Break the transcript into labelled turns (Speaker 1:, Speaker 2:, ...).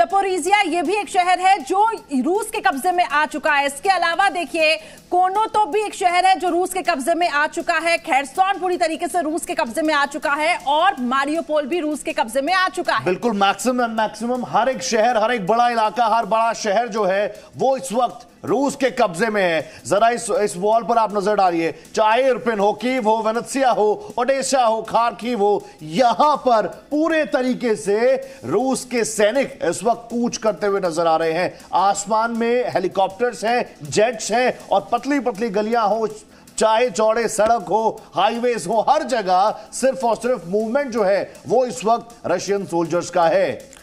Speaker 1: Zaporizhzhia ये भी एक शहर है जो रूस के कब्जे में आ चुका है इसके अलावा देखिए कोनो तो भी एक शहर है जो रूस के कब्जे में आ चुका है खैरसौन पूरी तरीके से रूस के कब्जे में आ चुका है और मारियोपोल भी रूस के कब्जे में आ चुका है
Speaker 2: बिल्कुल मैक्सिमम मैक्सिमम हर एक शहर हर एक बड़ा इलाका हर बड़ा शहर जो है वो इस वक्त रूस के कब्जे में है जरा इस इस वॉल पर आप नजर डालिए चाहे इरपिन हो कीव हो वेनेसिया हो ओडेशा हो खारकीव हो यहां पर पूरे तरीके से रूस के सैनिक इस वक्त कूच करते हुए नजर आ रहे हैं आसमान में हेलीकॉप्टर्स हैं जेट्स हैं और पतली पतली गलियां हो चाहे चौड़े सड़क हो हाईवेज हो हर जगह सिर्फ और सिर्फ मूवमेंट जो है वो इस वक्त रशियन सोल्जर्स का है